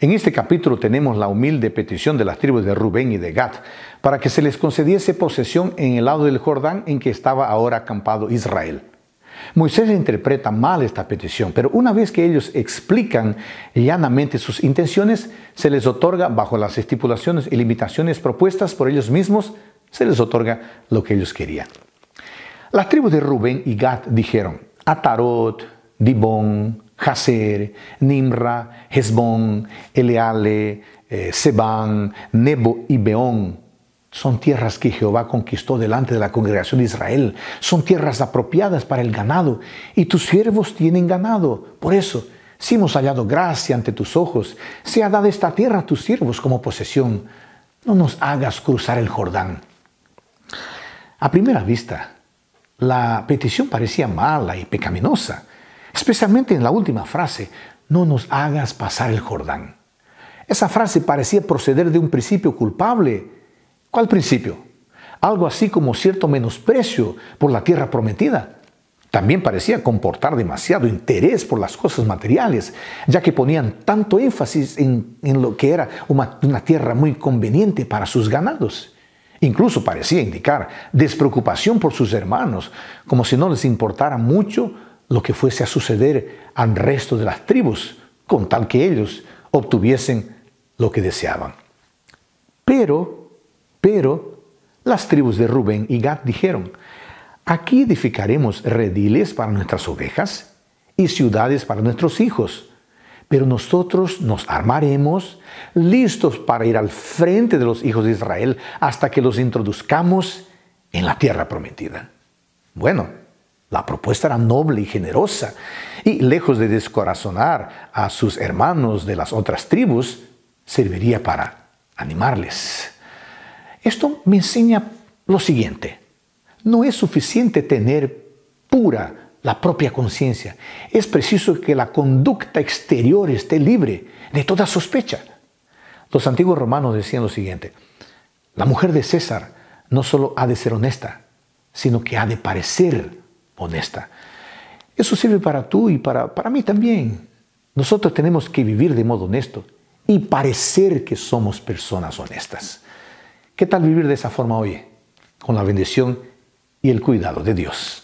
En este capítulo tenemos la humilde petición de las tribus de Rubén y de Gad para que se les concediese posesión en el lado del Jordán en que estaba ahora acampado Israel. Moisés interpreta mal esta petición, pero una vez que ellos explican llanamente sus intenciones, se les otorga, bajo las estipulaciones y limitaciones propuestas por ellos mismos, se les otorga lo que ellos querían. Las tribus de Rubén y Gad dijeron, Atarot, Dibón, Jaser, Nimra, Hezbón, Eleale, eh, Sebán, Nebo y Beón. Son tierras que Jehová conquistó delante de la congregación de Israel. Son tierras apropiadas para el ganado. Y tus siervos tienen ganado. Por eso, si hemos hallado gracia ante tus ojos, ha dado esta tierra a tus siervos como posesión. No nos hagas cruzar el Jordán. A primera vista, la petición parecía mala y pecaminosa, especialmente en la última frase, no nos hagas pasar el Jordán. Esa frase parecía proceder de un principio culpable. ¿Cuál principio? Algo así como cierto menosprecio por la tierra prometida. También parecía comportar demasiado interés por las cosas materiales, ya que ponían tanto énfasis en, lo que era una tierra muy conveniente para sus ganados. Incluso parecía indicar despreocupación por sus hermanos, como si no les importara mucho lo que fuese a suceder al resto de las tribus, con tal que ellos obtuviesen lo que deseaban. Pero, pero, las tribus de Rubén y Gad dijeron, aquí edificaremos rediles para nuestras ovejas y ciudades para nuestros hijos pero nosotros nos armaremos listos para ir al frente de los hijos de Israel hasta que los introduzcamos en la tierra prometida. Bueno, la propuesta era noble y generosa, y lejos de descorazonar a sus hermanos de las otras tribus, serviría para animarles. Esto me enseña lo siguiente, no es suficiente tener pura la propia conciencia. Es preciso que la conducta exterior esté libre de toda sospecha. Los antiguos romanos decían lo siguiente, la mujer de César no solo ha de ser honesta, sino que ha de parecer honesta. Eso sirve para tú y para, para mí también. Nosotros tenemos que vivir de modo honesto y parecer que somos personas honestas. ¿Qué tal vivir de esa forma hoy? Con la bendición y el cuidado de Dios.